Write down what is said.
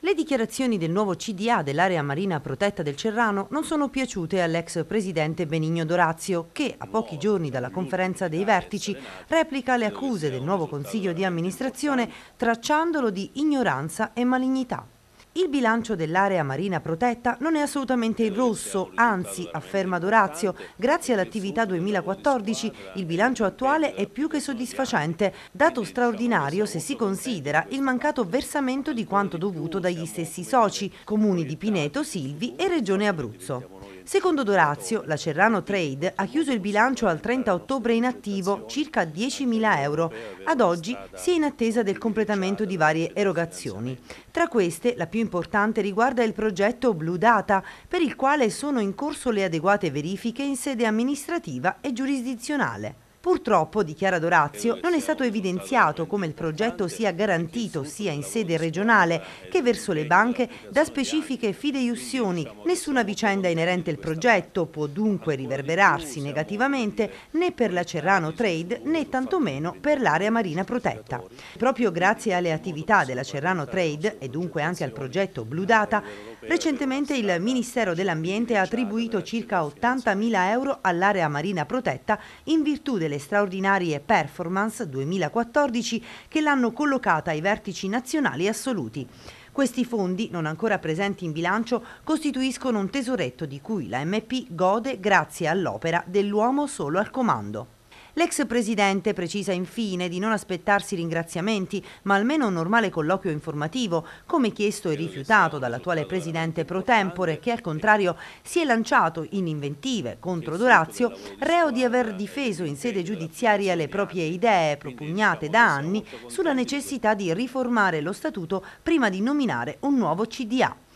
Le dichiarazioni del nuovo CDA dell'area marina protetta del Cerrano non sono piaciute all'ex presidente Benigno Dorazio, che a pochi giorni dalla conferenza dei vertici replica le accuse del nuovo consiglio di amministrazione tracciandolo di ignoranza e malignità. Il bilancio dell'area marina protetta non è assolutamente in rosso, anzi, afferma Dorazio, grazie all'attività 2014 il bilancio attuale è più che soddisfacente, dato straordinario se si considera il mancato versamento di quanto dovuto dagli stessi soci, comuni di Pineto, Silvi e Regione Abruzzo. Secondo Dorazio, la Cerrano Trade ha chiuso il bilancio al 30 ottobre in attivo circa 10.000 euro. Ad oggi si è in attesa del completamento di varie erogazioni. Tra queste, la più importante riguarda il progetto Blue Data, per il quale sono in corso le adeguate verifiche in sede amministrativa e giurisdizionale. Purtroppo, dichiara Dorazio, non è stato evidenziato come il progetto sia garantito sia in sede regionale che verso le banche da specifiche fideiussioni. Nessuna vicenda inerente al progetto può dunque riverberarsi negativamente né per la Cerrano Trade né tantomeno per l'area marina protetta. Proprio grazie alle attività della Cerrano Trade e dunque anche al progetto Blue Data, recentemente il Ministero dell'Ambiente ha attribuito circa 80.000 euro all'area marina protetta in virtù del delle straordinarie performance 2014 che l'hanno collocata ai vertici nazionali assoluti. Questi fondi, non ancora presenti in bilancio, costituiscono un tesoretto di cui la MP gode grazie all'opera dell'uomo solo al comando. L'ex presidente precisa infine di non aspettarsi ringraziamenti, ma almeno un normale colloquio informativo, come chiesto e rifiutato dall'attuale presidente pro tempore, che al contrario si è lanciato in inventive contro Dorazio, reo di aver difeso in sede giudiziaria le proprie idee propugnate da anni sulla necessità di riformare lo statuto prima di nominare un nuovo CDA.